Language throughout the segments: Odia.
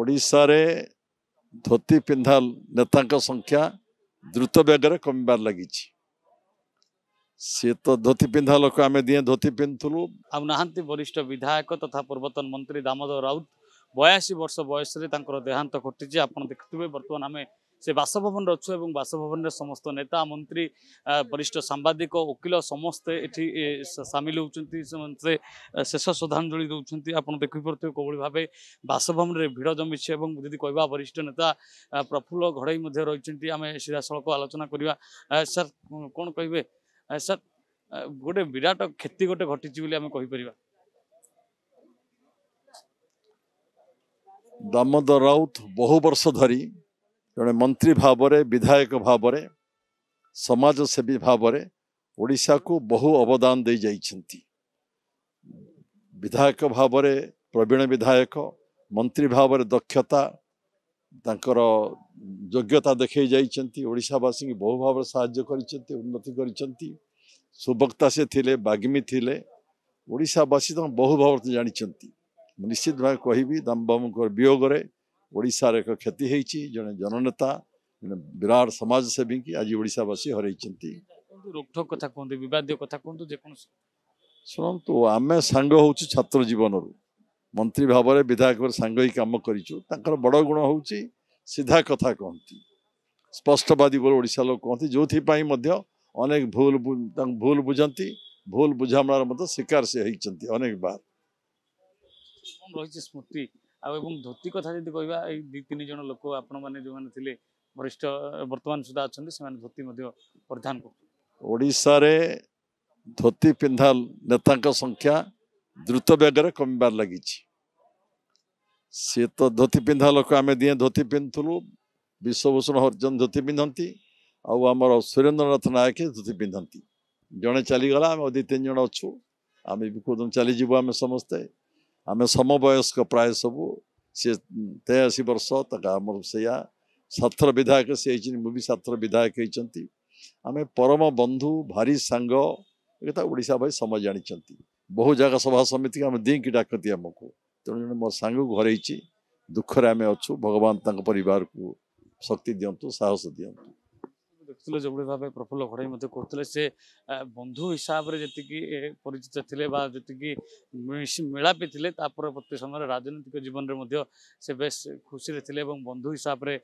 ଓଡ଼ିଶାରେ ଧୋତି ପିନ୍ଧା ନେତାଙ୍କ ସଂଖ୍ୟା ଦ୍ରୁତ ବେଗରେ କମିବାର ଲାଗିଛି ସିଏ ତ ଧୋତି ପିନ୍ଧା ଲୋକ ଆମେ ଦିଏଁ ଧୋତି ପିନ୍ଧୁଥିଲୁ ଆଉ ନାହାନ୍ତି ବରିଷ୍ଠ ବିଧାୟକ ତଥା ପୂର୍ବତନ ମନ୍ତ୍ରୀ ଦାମୋଦର ରାଉତ ବୟାଅଶୀ ବର୍ଷ ବୟସରେ ତାଙ୍କର ଦେହାନ୍ତ ଘଟିଛି ଆପଣ ଦେଖୁଥିବେ ବର୍ତ୍ତମାନ ଆମେ ସେ ବାସଭବନରେ ଅଛୁ ଏବଂ ବାସଭବନରେ ସମସ୍ତ ନେତା ମନ୍ତ୍ରୀ ବରିଷ୍ଠ ସାମ୍ବାଦିକ ଓକିଲ ସମସ୍ତେ ଏଠି ସାମିଲ ହେଉଛନ୍ତି ସେମାନେ ଶେଷ ଶ୍ରଦ୍ଧାଞ୍ଜଳି ଦେଉଛନ୍ତି ଆପଣ ଦେଖିପାରୁଥିବେ କେଉଁଭଳି ଭାବେ ବାସଭବନରେ ଭିଡ଼ ଜମିଛି ଏବଂ ଯଦି କହିବା ବରିଷ୍ଠ ନେତା ପ୍ରଫୁଲ୍ଲ ଘଡ଼େଇ ମଧ୍ୟ ରହିଛନ୍ତି ଆମେ ସିଧାସଳଖ ଆଲୋଚନା କରିବା ସାର୍ କ'ଣ କହିବେ ସାର୍ ଗୋଟେ ବିରାଟ କ୍ଷତି ଗୋଟେ ଘଟିଛି ବୋଲି ଆମେ କହିପାରିବା ଦାମୋଦର ରାଉତ ବହୁ ବର୍ଷ ଧରି जड़े मंत्री भाव विधायक भाव समाजसेवी भाव ओडा को बहु अवदान दे विधायक भाव प्रवीण विधायक मंत्री भाव दक्षता योग्यता देखी जाशावासी बहु भाव साहत कर सुवक्ता से थिले बागमी थिले ओडावासी तो बहु भाव तो जानते निश्चित भाव कह दाम बाबू वियोगे ଓଡ଼ିଶାର ଏକ କ୍ଷତି ହେଇଛି ଜଣେ ଜନନେତା ଜଣେ ବିରାଟ ସମାଜସେବୀଙ୍କି ଆଜି ଓଡ଼ିଶାବାସୀ ହରାଇଛନ୍ତି ରୋକଠୋକ କଥା କୁହନ୍ତୁ ବିବାଦୀୟ କଥା କୁହନ୍ତୁ ଯେକୌଣସି ଶୁଣନ୍ତୁ ଆମେ ସାଙ୍ଗ ହେଉଛୁ ଛାତ୍ର ଜୀବନରୁ ମନ୍ତ୍ରୀ ଭାବରେ ବିଧାୟକ ଭାବରେ ସାଙ୍ଗ ହେଇ କାମ କରିଛୁ ତାଙ୍କର ବଡ଼ ଗୁଣ ହେଉଛି ସିଧା କଥା କହନ୍ତି ସ୍ପଷ୍ଟବାଦୀ ବୋଲି ଓଡ଼ିଶା ଲୋକ କହନ୍ତି ଯେଉଁଥିପାଇଁ ମଧ୍ୟ ଅନେକ ଭୁଲ ତାଙ୍କୁ ଭୁଲ ବୁଝନ୍ତି ଭୁଲ ବୁଝାମଣାର ମଧ୍ୟ ଶିକାର ସେ ହେଇଛନ୍ତି ଅନେକ ବାର ରହିଛି ସ୍ମୃତି ଆଉ ଏବଂ ଧୋତି କଥା ଯଦି କହିବା ଏଇ ଦୁଇ ତିନି ଜଣ ଲୋକ ଆପଣମାନେ ଯେଉଁମାନେ ଥିଲେ ବରିଷ୍ଠ ବର୍ତ୍ତମାନ ସୁଦ୍ଧା ଅଛନ୍ତି ସେମାନେ ଧୋତି ମଧ୍ୟ ପରିଧାନ କରୁଛନ୍ତି ଓଡ଼ିଶାରେ ଧୋତି ପିନ୍ଧା ନେତାଙ୍କ ସଂଖ୍ୟା ଦ୍ରୁତ ବେଗରେ କମିବାର ଲାଗିଛି ସିଏ ତ ଧୋତି ପିନ୍ଧା ଲୋକ ଆମେ ଦିହେଁ ଧୋତି ପିନ୍ଧୁଥିଲୁ ବିଶ୍ୱଭୂଷଣ ହରିଜନ ଧୋତି ପିନ୍ଧନ୍ତି ଆଉ ଆମର ସୁରେନ୍ଦ୍ରନାଥ ନାୟକ ଧୋତି ପିନ୍ଧନ୍ତି ଜଣେ ଚାଲିଗଲା ଆମେ ଦୁଇ ତିନି ଜଣ ଅଛୁ ଆମେ ବି କହୁଛୁ ଚାଲିଯିବୁ ଆମେ ସମସ୍ତେ ଆମେ ସମବୟସ୍କ ପ୍ରାୟ ସବୁ ସିଏ ତେୟାଅଶୀ ବର୍ଷ ତାଙ୍କ ଆମର ସେଇଆ ଛାତ୍ର ବିଧାୟକ ସେ ହେଇଛନ୍ତି ମୁଁ ବି ଛାତ୍ର ବିଧାୟକ ହେଇଛନ୍ତି ଆମେ ପରମ ବନ୍ଧୁ ଭାରି ସାଙ୍ଗ ଏକଥା ଓଡ଼ିଶା ଭାଇ ସମୟ ଜାଣିଛନ୍ତି ବହୁ ଜାଗା ସଭା ସମିତିକି ଆମେ ଦେଇକି ଡାକନ୍ତି ଆମକୁ ତେଣୁ ଜଣେ ମୋ ସାଙ୍ଗକୁ ହରେଇଛି ଦୁଃଖରେ ଆମେ ଅଛୁ ଭଗବାନ ତାଙ୍କ ପରିବାରକୁ ଶକ୍ତି ଦିଅନ୍ତୁ ସାହସ ଦିଅନ୍ତୁ ବ୍ୟକ୍ତି ଯେଭଳି ଭାବେ ପ୍ରଫୁଲ୍ଲ ଘରୋଇ ମଧ୍ୟ କହୁଥିଲେ ସେ ବନ୍ଧୁ ହିସାବରେ ଯେତିକି ପରିଚିତ ଥିଲେ ବା ଯେତିକି ମିଳାପି ଥିଲେ ତା ପରବର୍ତ୍ତୀ ସମୟରେ ରାଜନୈତିକ ଜୀବନରେ ମଧ୍ୟ ସେ ବେଶ ଖୁସିରେ ଥିଲେ ଏବଂ ବନ୍ଧୁ ହିସାବରେ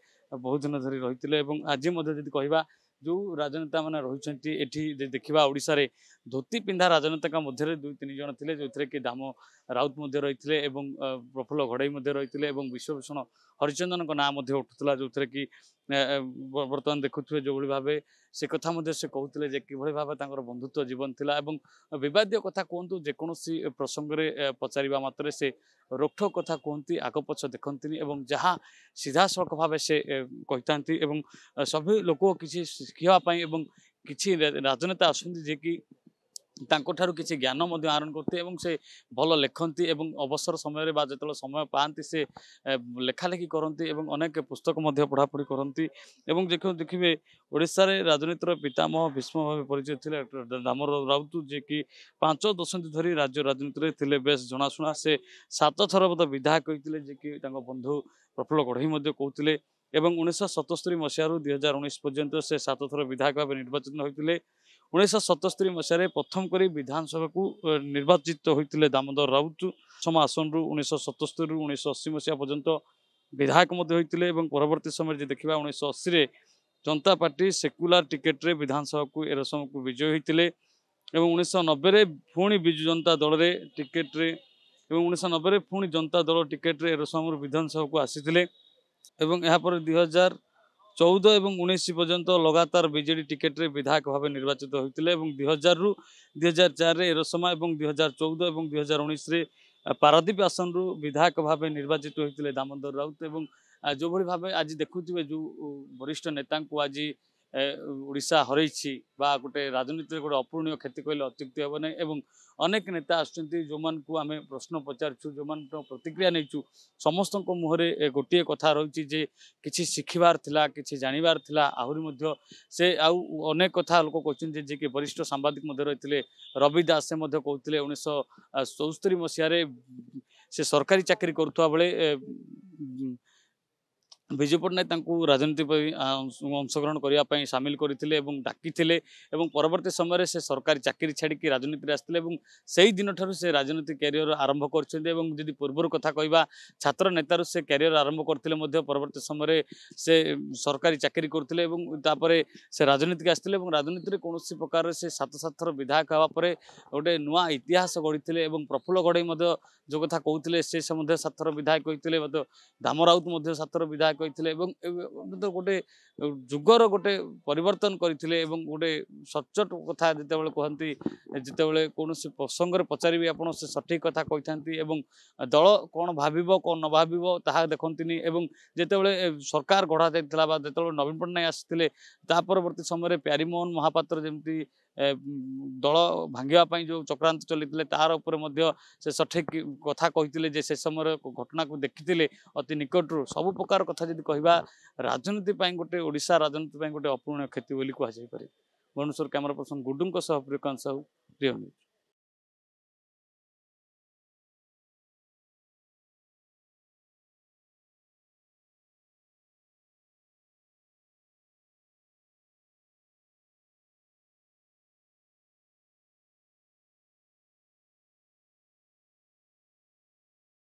ବହୁତ ଦିନ ଧରି ରହିଥିଲେ ଏବଂ ଆଜି ମଧ୍ୟ ଯଦି କହିବା ଯେଉଁ ରାଜନେତାମାନେ ରହିଛନ୍ତି ଏଠି ଦେଖିବା ଓଡ଼ିଶାରେ ଧୋତି ପିନ୍ଧା ରାଜନେତାଙ୍କ ମଧ୍ୟରେ ଦୁଇ ତିନି ଜଣ ଥିଲେ ଯେଉଁଥିରେ କି ଦାମ ରାଉତ ମଧ୍ୟ ରହିଥିଲେ ଏବଂ ପ୍ରଫୁଲ୍ଲ ଘଡ଼େଇ ମଧ୍ୟ ରହିଥିଲେ ଏବଂ ବିଶ୍ୱଭୂଷଣ ହରିଚନ୍ଦନଙ୍କ ନାଁ ମଧ୍ୟ ଉଠୁଥିଲା ଯେଉଁଥିରେ କି ବର୍ତ୍ତମାନ ଦେଖୁଥିବେ ଯେଉଁଭଳି ଭାବେ ସେ କଥା ମଧ୍ୟ ସେ କହୁଥିଲେ ଯେ କିଭଳି ଭାବେ ତାଙ୍କର ବନ୍ଧୁତ୍ୱ ଜୀବନ ଥିଲା ଏବଂ ବିବାଦୀୟ କଥା କୁହନ୍ତୁ ଯେକୌଣସି ପ୍ରସଙ୍ଗରେ ପଚାରିବା ମାତ୍ରେ ସେ ରୋକଠୋକ କଥା କୁହନ୍ତି ଆଗପଛ ଦେଖନ୍ତିନି ଏବଂ ଯାହା ସିଧାସଳଖ ଭାବେ ସେ କହିଥାନ୍ତି ଏବଂ ସବୁ ଲୋକ କିଛି ଶିଖିବା ପାଇଁ ଏବଂ କିଛି ରାଜନେତା ଅଛନ୍ତି ଯିଏକି ତାଙ୍କଠାରୁ କିଛି ଜ୍ଞାନ ମଧ୍ୟ ଆହରଣ କରନ୍ତି ଏବଂ ସେ ଭଲ ଲେଖନ୍ତି ଏବଂ ଅବସର ସମୟରେ ବା ଯେତେବେଳେ ସମୟ ପାଆନ୍ତି ସେ ଲେଖାଲେଖି କରନ୍ତି ଏବଂ ଅନେକ ପୁସ୍ତକ ମଧ୍ୟ ପଢ଼ାପଢ଼ି କରନ୍ତି ଏବଂ ଦେଖିବେ ଓଡ଼ିଶାରେ ରାଜନୀତିର ପିତାମହ ଭୀଷ୍ମ ଭାବେ ପରିଚୟ ଥିଲେ ଡକ୍ଟର ରାଉତ ଯିଏକି ପାଞ୍ଚ ଦଶନ୍ଧି ଧରି ରାଜ୍ୟ ରାଜନୀତିରେ ଥିଲେ ବେଶ୍ ଜଣାଶୁଣା ସେ ସାତ ଥର ମଧ୍ୟ ବିଧାୟକ ହୋଇଥିଲେ ଯିଏକି ତାଙ୍କ ବନ୍ଧୁ ପ୍ରଫୁଲ୍ଲ ଗଢ଼େଇ ମଧ୍ୟ କହୁଥିଲେ ଏବଂ ଉଣେଇଶହ ସତସ୍ତରି ମସିହାରୁ ଦୁଇ ହଜାର ଉଣେଇଶ ପର୍ଯ୍ୟନ୍ତ ସେ ସାତ ଥର ବିଧାୟକ ଭାବେ ନିର୍ବାଚିତ ହୋଇଥିଲେ ଉଣେଇଶହ ସତସ୍ତରୀ ମସିହାରେ ପ୍ରଥମ କରି ବିଧାନସଭାକୁ ନିର୍ବାଚିତ ହୋଇଥିଲେ ଦାମୋଦର ରାଉତ ପ୍ରଥମ ଆସନରୁ ଉଣେଇଶହ ସତସ୍ତରୀରୁ ଉଣେଇଶହ ଅଶୀ ମସିହା ପର୍ଯ୍ୟନ୍ତ ବିଧାୟକ ମଧ୍ୟ ହୋଇଥିଲେ ଏବଂ ପରବର୍ତ୍ତୀ ସମୟରେ ଯଦି ଦେଖିବା ଉଣେଇଶହ ଅଶୀରେ ଜନତା ପାର୍ଟି ସେକୁଲାର ଟିକେଟ୍ରେ ବିଧାନସଭାକୁ ଏରସମକୁ ବିଜୟ ହୋଇଥିଲେ ଏବଂ ଉଣେଇଶହ ନବେରେ ପୁଣି ବିଜୁ ଜନତା ଦଳରେ ଟିକେଟ୍ରେ ଏବଂ ଉଣେଇଶହ ନବେରେ ପୁଣି ଜନତା ଦଳ ଟିକେଟ୍ରେ ଏରସମରୁ ବିଧାନସଭାକୁ ଆସିଥିଲେ ଏବଂ ଏହାପରେ ଦୁଇହଜାର চৌদ এবং উনিশ পর্যন্ত লগাতার বিজেডি টিকেটে বিধায়ক ভাবে নির্বাচিত হয়েছিল এবং দুই হাজার রু দুই হাজার চারে এরসমা এবং দুই হাজার চৌদ এবং দুই হাজার উনিশে ପାରାଦୀପ ଆସନରୁ বিধায়ক ভাবে নির্বাচিত হয়েছিল দামোদর রাউত এবং যেভাবে ভাবে আজ দেখুবে যে বরিষ্ঠ নেতা আজ ଓଡ଼ିଶା ହରେଇଛି ବା ଗୋଟେ ରାଜନୀତିରେ ଗୋଟେ ଅପୂରଣୀୟ କ୍ଷତି କହିଲେ ଅତ୍ୟୁକ୍ତି ହେବ ନାହିଁ ଏବଂ ଅନେକ ନେତା ଆସୁଛନ୍ତି ଯେଉଁମାନଙ୍କୁ ଆମେ ପ୍ରଶ୍ନ ପଚାରୁଛୁ ଯେଉଁମାନଙ୍କ ପ୍ରତିକ୍ରିୟା ନେଇଛୁ ସମସ୍ତଙ୍କ ମୁହଁରେ ଗୋଟିଏ କଥା ରହିଛି ଯେ କିଛି ଶିଖିବାର ଥିଲା କିଛି ଜାଣିବାର ଥିଲା ଆହୁରି ମଧ୍ୟ ସେ ଆଉ ଅନେକ କଥା ଲୋକ କହିଛନ୍ତି ଯେ ଯିଏକି ବରିଷ୍ଠ ସାମ୍ବାଦିକ ମଧ୍ୟ ରହିଥିଲେ ରବି ଦାସ ସେ ମଧ୍ୟ କହୁଥିଲେ ଉଣେଇଶହ ଚଉସ୍ତରି ମସିହାରେ ସେ ସରକାରୀ ଚାକିରି କରୁଥିବା ବେଳେ ବିଜୁ ପଟ୍ଟନାୟକ ତାଙ୍କୁ ରାଜନୀତି ପାଇଁ ଅଂଶଗ୍ରହଣ କରିବା ପାଇଁ ସାମିଲ କରିଥିଲେ ଏବଂ ଡାକିଥିଲେ ଏବଂ ପରବର୍ତ୍ତୀ ସମୟରେ ସେ ସରକାରୀ ଚାକିରି ଛାଡ଼ିକି ରାଜନୀତିରେ ଆସିଥିଲେ ଏବଂ ସେଇ ଦିନଠାରୁ ସେ ରାଜନୀତି କ୍ୟାରିୟର ଆରମ୍ଭ କରିଛନ୍ତି ଏବଂ ଯଦି ପୂର୍ବରୁ କଥା କହିବା ଛାତ୍ର ନେତାରୁ ସେ କ୍ୟାରିୟର ଆରମ୍ଭ କରିଥିଲେ ମଧ୍ୟ ପରବର୍ତ୍ତୀ ସମୟରେ ସେ ସରକାରୀ ଚାକିରି କରୁଥିଲେ ଏବଂ ତାପରେ ସେ ରାଜନୀତିକୁ ଆସିଥିଲେ ଏବଂ ରାଜନୀତିରେ କୌଣସି ପ୍ରକାରରେ ସେ ସାତ ସାତ ଥର ବିଧାୟକ ହେବା ପରେ ଗୋଟେ ନୂଆ ଇତିହାସ ଗଢ଼ିଥିଲେ ଏବଂ ପ୍ରଫୁଲ୍ଲ ଗଡ଼େଇ ମଧ୍ୟ ଯେଉଁ କଥା କହୁଥିଲେ ସେ ମଧ୍ୟ ସାତ ଥର ବିଧାୟକ ହୋଇଥିଲେ ମଧ୍ୟ ଦାମ ରାଉତ ମଧ୍ୟ ସାତ ଥର ବିଧାୟକ କହିଥିଲେ ଏବଂ ଏବେ ଗୋଟେ ଯୁଗର ଗୋଟେ ପରିବର୍ତ୍ତନ କରିଥିଲେ ଏବଂ ଗୋଟେ ସଚ୍ଚଟ କଥା ଯେତେବେଳେ କୁହନ୍ତି ଯେତେବେଳେ କୌଣସି ପ୍ରସଙ୍ଗରେ ପଚାରିବି ଆପଣ ସେ ସଠିକ୍ କଥା କହିଥାନ୍ତି ଏବଂ ଦଳ କ'ଣ ଭାବିବ କ'ଣ ନ ଭାବିବ ତାହା ଦେଖନ୍ତିନି ଏବଂ ଯେତେବେଳେ ସରକାର ଗଢ଼ା ଯାଇଥିଲା ବା ଯେତେବେଳେ ନବୀନ ପଟ୍ଟନାୟକ ଆସିଥିଲେ ତା ପରବର୍ତ୍ତୀ ସମୟରେ ପ୍ୟାରିମୋହନ ମହାପାତ୍ର ଯେମିତି ଦଳ ଭାଙ୍ଗିବା ପାଇଁ ଯେଉଁ ଚକ୍ରାନ୍ତ ଚଲେଇଥିଲେ ତାର ଉପରେ ମଧ୍ୟ ସେ ସଠିକ୍ କଥା କହିଥିଲେ ଯେ ସେ ସମୟରେ ଘଟଣାକୁ ଦେଖିଥିଲେ ଅତି ନିକଟରୁ ସବୁ ପ୍ରକାର କଥା କଥା ଯଦି କହିବା ରାଜନୀତି ପାଇଁ ଗୋଟେ ଓଡ଼ିଶା ରାଜନୀତି ପାଇଁ ଗୋଟେ ଅପୂରଣୀୟ କ୍ଷତି ବୋଲି କୁହାଯାଇପାରେ ଭୁବନେଶ୍ୱର କ୍ୟାମେରା ପର୍ସନ୍ ଗୁଡ଼ୁଙ୍କ ସହ ପ୍ରିୟକାନ୍ତ ସାହୁ ପ୍ରିୟ ନ୍ୟୁଜ୍